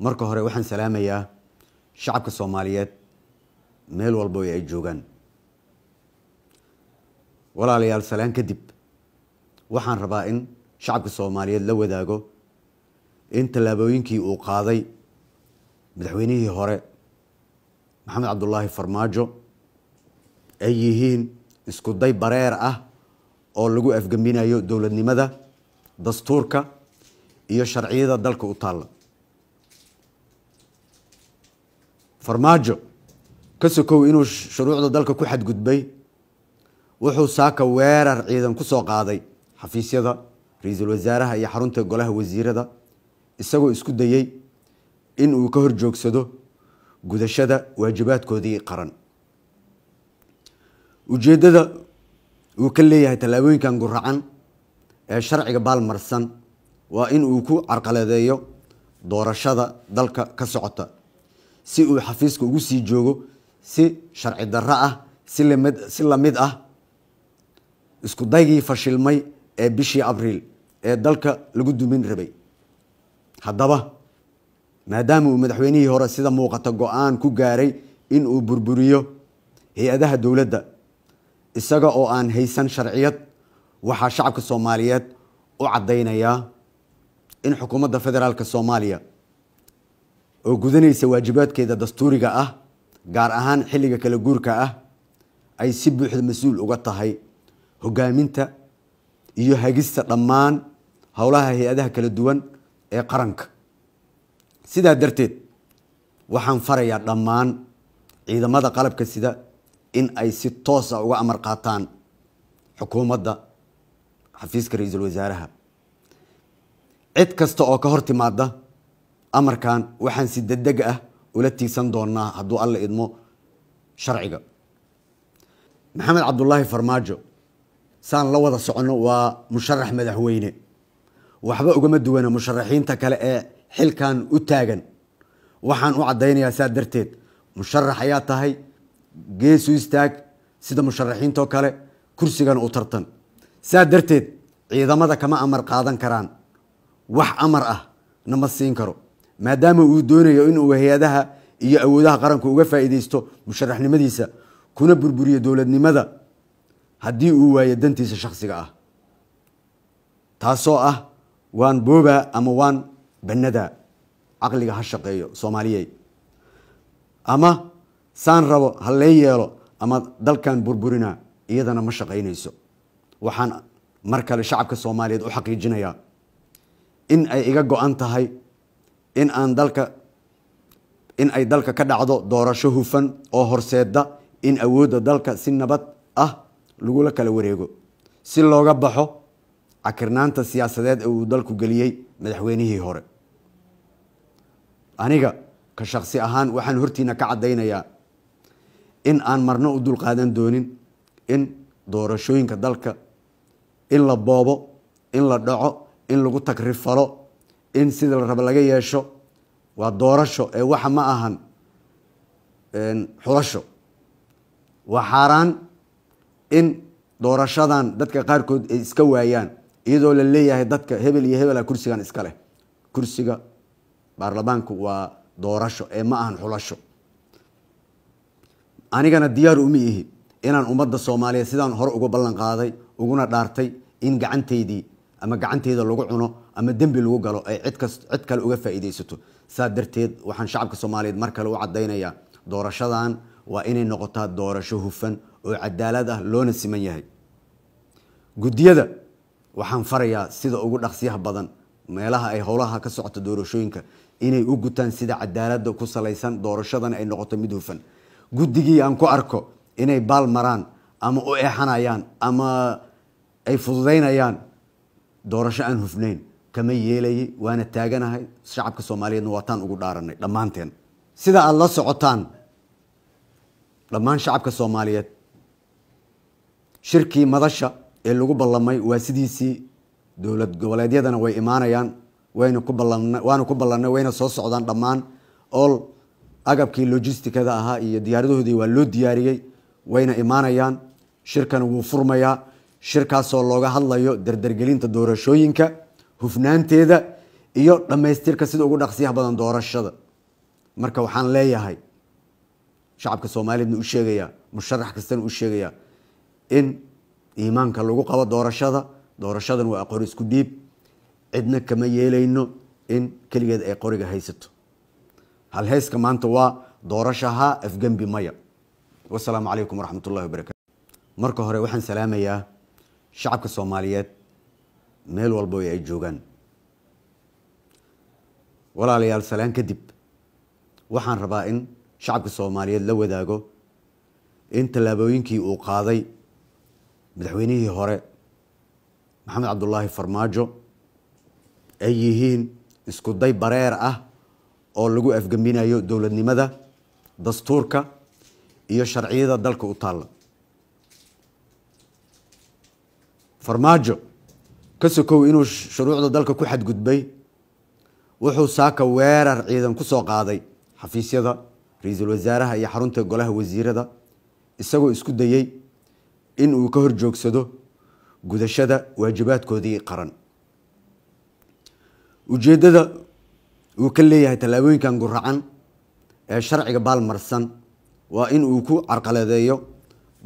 marka hore waxaan salaamayaa shacabka soomaaliyeed meel walba ay joogaan walaalayaal salaan kadib waxaan rabaa in shacabka soomaaliyeed la wadaago in tallaabooyinkii uu qaaday madaxweynihii hore maxamed cabdulaahi farmaajo ay yihiin iskuday bareer ah oo lagu afgembinayo dowladnimada dastuurka iyo sharciyada dalka u taalla farmaajo ka sokow inuu shuruucda dalka ku xadgudbay wuxuu saaka weerar ciidan ku soo qaaday xafiisyada ra-iisul wasaaraha iyo xarunta golaha wasiirada isagoo isku dayey in uu ka hor joogsado gudashada waajibaadkoodii qaran ujeeddada uu ka leeyahay tallaabooyinkan guracan ee sharciga baalmarsan waa in uu ku carqaladeeyo doorashada dalka ka socota si uu xafiiska ugu sii joogo si sharci darro ah si lamid ah isku daygii fashilmay ee bishii abriil ee dalka lagu dumin rabay haddaba maadaama uu madaxweynihii hore sida muuqata go-aan ku gaaray in uu burburiyo hay-adaha dowladda isaga oo aan haysan sharciyad waxaa shacabka soomaaliyeed u caddaynayaa in xukuumadda federaalk soomaaliya oo gudanaysa waajibaadkeeda dastuuriga ah gaar ahaan xilliga kala guurka ah ay si buuxda mas-uul uga tahay hogaaminta iyo hagista dhammaan howlaha hay-adaha kala duwan ee qaranka sidaa darteed waxaan farayaa dhammaan ciidamada qalabka sida in ay si toosa ah uga amar qaataan xukuumadda xafiiska ra-iisul wasaaraha cid kasta oo ka hor timaada amarkan waxaan si degdeg ah ula tiisan doonaa hadduu alla idmo sharciga maxamed cabdulaahi farmaajo saan la wada socono waa musharax madaxweyne waxba ugama duwana musharaxiinta kale ee xilkan u taagan waxaan u caddaynayaa saa darteed musharax ayaa tahay gees u istaag sida musharaxiintoo kale kursigan u tartan saa darteed ciidamada kama amar qaadan karaan wax amar ah nama siin karo maadaama uu doonayo inuu hay-adaha iyo awoodaha qaranku uga faa'iideysto musharaxnimadiisa kuna burburiyo dowladnimada haddii uu waayo dantiisa shakhsiga ah taasoo ah waan boobaa ama waan bannada caqliga ha shaqeeyo soomaaliyey ama saan rabo ha lee yeelo ama dalkan burburina iyadana ma shaqaynayso waxaan mar kale shacabka soomaaliyeed u xaqiijinayaa in ay iga go-an tahay in aan dalka in ay dalka ka dhacdo doorasho hufan oo horseeda in awoodda dalka si nabad ah lagula kala wareego si looga baxo cakirnaanta siyaasadeed ee uu dalku geliyey madaxweynihii hore aniga ka shaksi ahaan waxaan hortiina ka caddaynayaa in aan marno u dulqaadan doonin in doorashooyinka dalka in la boobo in la dhaco in lagu tagrifalo in sida la raba laga yeesho waa doorasho ee waxa ma ahan xulasho waa xaaraan in doorashadan dadka qaarkood ay iska waayaan iyadoo la leeyahay dadka hebel iyo hebela kursigan iska leh kursiga baarlamaanku waa doorasho ee ma ahan xulasho anigana diyaar uma ihi inaan ummadda soomaaliyeed sidaan hore uga ballan qaaday uguna dhaartay in gacantaydii ama gacanteeda lagu cuno ama dembi lagu galo ay cid kale uga faaidaysato saa darteed waxaan shacabka soomaaliyeed mar kale u cadaynayaa doorashadan waa inay noqotaa doorasho hufan oo cadaalad ah loona siman yahay guddiyada waxaan farayaa sida ugu dhaqsiyaha badan meelaha ay howlaha ka socoto doorashooyinka inay u gutaan sida cadaalada ku salaysan doorashadana ay noqoto mid hufan guddigii aan ku arko inay baal maraan ama u eexanayaan ama ay fududaynayaan doorasho aan hufnayn kama yeelayay waana taaganahay shacabka soomaaliyeedna waataan ugu dhaaranay dhammaanteen sida aada la socotaan dhammaan shacabka soomaaliyeed shirkii madasha ee lagu ballamay waa sidiisii dowlad goboleedyadana way imaanayaan wayna ku ballan waana ku ballannay wayna soo socdaan dhammaan ool agabkii logisticada ahaa iyo diyaaradahoodii waa loo diyaariyey wayna imaanayaan shirkana wuu furmayaa shirkaasoo looga hadlayo dardargelinta doorashooyinka hufnaanteeda iyo dhammaystirka sida ugu dhaqsiyaha badan doorashada marka waxaan leeyahay shacabka soomaaliyedna u sheegayaa musharax kastana u sheegayaa in iimaanka lagu qabo doorashada doorashadan waa aqoon isku dhiib cidna kama yeelayno in keligeed ay qoriga haysato halheyska maanta waa doorashaha afgembi maya wasalaamu calaykum waraxmat ullahi marka hore waxaan salaamayaa shacabka soomaaliyeed meel walba ay joogaan walaalayaal salaan kadib waxaan rabaa in shacabka soomaaliyeed la wadaago in tallaabooyinkii uu qaaday madaxweynihii hore maxamed cabdulaahi farmaajo ay yihiin iskuday bareer ah oo lagu afgembinayo dowladnimada dastuurka iyo sharciyada dalka u taalla farmaajo ka sokow inuu shuruucda dalka ku xadgudbay wuxuu saaka weerar ciidan ku soo qaaday xafiisyada ra-iisul wasaaraha iyo xarunta golaha wasiirada isagoo isku dayey in uu ka hor joogsado gudashada waajibaadkoodii qaran ujeeddada uu ka leeyahay tallaabooyinkan guracan ee sharciga baalmarsan waa in uu ku carqaladeeyo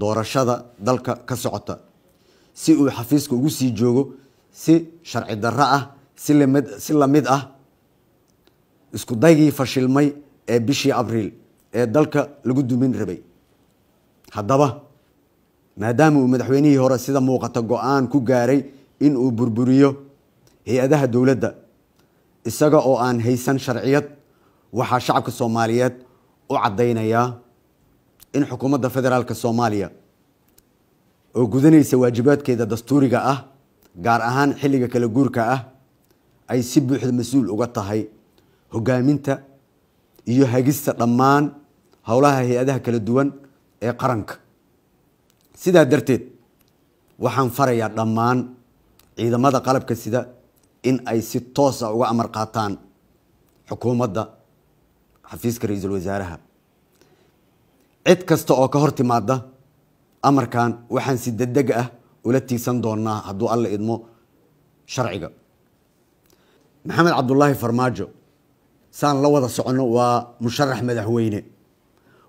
doorashada dalka ka socota si uu xafiiska ugu sii joogo si sharci darro ah si lamid ah isku daygii fashilmay ee bishii abriil ee dalka lagu dumin rabay haddaba maadaama uu madaxweynihii hore sida muuqata go-aan ku gaaray in uu burburiyo hay-adaha dowladda isaga oo aan haysan sharciyad waxaa shacabka soomaaliyeed u caddaynayaa in xukuumadda federaalk soomaaliya oo gudanaysa waajibaadkeeda dastuuriga ah gaar ahaan xilliga kala guurka ah ay si buuxda mas-uul uga tahay hogaaminta iyo hagista dhammaan howlaha hay-adaha kala duwan ee qaranka sidaa darteed waxaan farayaa dhammaan ciidamada qalabka sida in ay si toosa ah uga amar qaataan xukuumadda xafiiska ra-iisul wasaaraha cid kasta oo ka hor timaada amarkan waxaan si degdeg ah ula tiisan doonaa hadduu alla idmo sharciga maxamed cabdulaahi farmaajo saan la wada socono waa musharax madaxweyne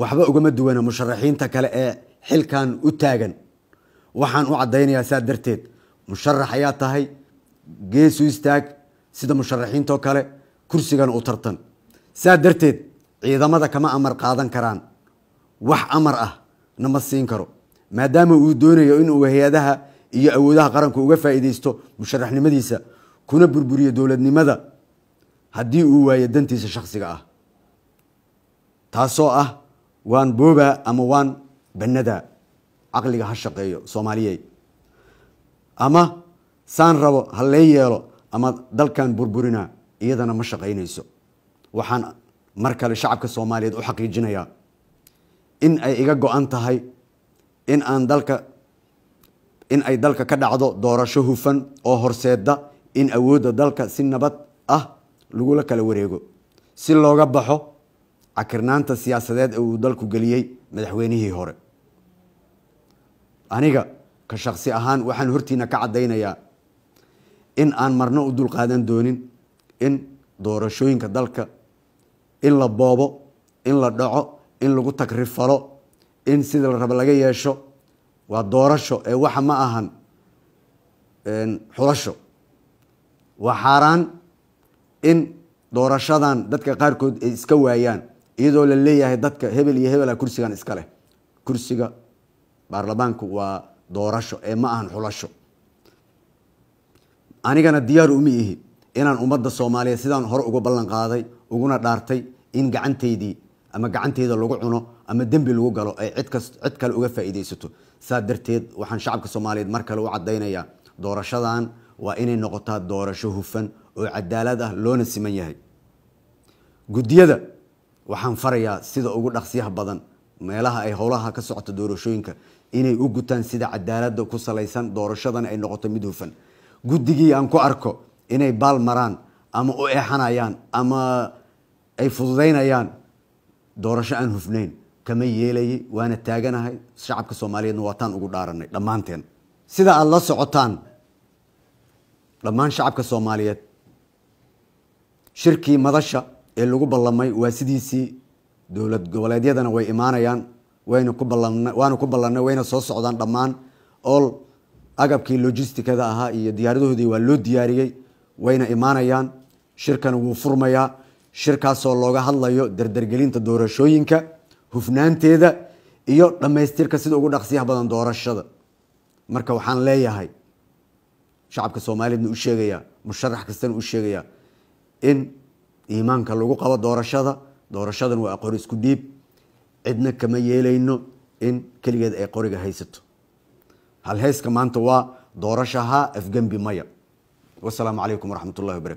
waxba ugama duwana musharaxiinta kale ee xilkan u taagan waxaan u caddaynayaa saa darteed musharax ayaa tahay gees u istaag sida musharaxiintoo kale kursigan u tartan saa darteed ciidamada kama amar qaadan karaan wax amar ah nama siin karo maadaama uu doonayo inuu hay-adaha iyo awoodaha qaranku uga faa'iideysto musharaxnimadiisa kuna burburiyo dowladnimada haddii uu waayo dantiisa shakhsiga ah taasoo ah waan boobaa ama waan bannada caqliga ha shaqeeyo soomaaliyey ama saan rabo ha lee yeelo ama dalkan burburina iyadana ma shaqaynayso waxaan mar kale shacabka soomaaliyeed u xaqiijinayaa in ay iga go-an tahay in aan dalka in ay dalka ka dhacdo doorasho hufan oo horseeda in awoodda dalka si nabad ah lagula kala wareego si looga baxo cakirnaanta siyaasadeed ee uu dalku geliyey madaxweynihii hore aniga ka shaksi ahaan waxaan hortiina ka caddaynayaa in aan marno u dulqaadan doonin in doorashooyinka dalka in la boobo in la dhaco in lagu tagrifalo in sida la raba laga yeesho waa doorasho ee waxa ma ahan xulasho waa xaaraan in doorashadan dadka qaarkood ay iska waayaan iyadoo la leeyahay dadka hebel iyo hebela ah kursigan iska leh kursiga baarlamaanku waa doorasho ee ma ahan xulasho anigana diyaar uma ihi inaan ummadda soomaaliyeed sidaan hore uga ballan qaaday uguna dhaartay in gacantaydii ama gacanteeda lagu cuno ama dembi lagu galo ay cid kale uga faaidaysato saa darteed waxaan shacabka soomaaliyeed mar kale u cadaynayaa doorashadan waa inay noqotaa doorasho hufan oo cadaalad ah loona siman yahay guddiyada waxaan farayaa sida ugu dhaqsiyaha badan meelaha ay howlaha ka socoto doorashooyinka inay u gutaan sida cadaalada ku salaysan doorashadana ay noqoto mid hufan guddigii aan ku arko inay baal maraan ama u eexanayaan ama ay fududaynayaan doorasho aan hufnayn kama yeelayay waana taaganahay shacabka soomaaliyeedna waataan ugu dhaaranay dhammaanteen sida aada la socotaan dhammaan shacabka soomaaliyeed shirkii madasha ee lagu ballamay waa sidiisii dowlad goboleedyadana way imaanayaan wayna ku ballan waana ku ballannay wayna soo socdaan dhammaan ool agabkii logisticada ahaa iyo diyaaradahoodii waa loo diyaariyey wayna imaanayaan shirkana wuu furmayaa shirkaasoo looga hadlayo dardargelinta doorashooyinka hufnaanteeda iyo dhammaystirka sida ugu dhaqsiyaha badan doorashada marka waxaan leeyahay shacabka soomaaliyedna u sheegayaa musharax kastana u sheegayaa in iimaanka lagu qabo doorashada doorashadan waa qor isku dhiib cidna kama yeelayno in keligeed ay qoriga haysato halhayska maanta waa doorashaha afgembi maya wasalaamu calaykum waraxmat ullahi wabarakatu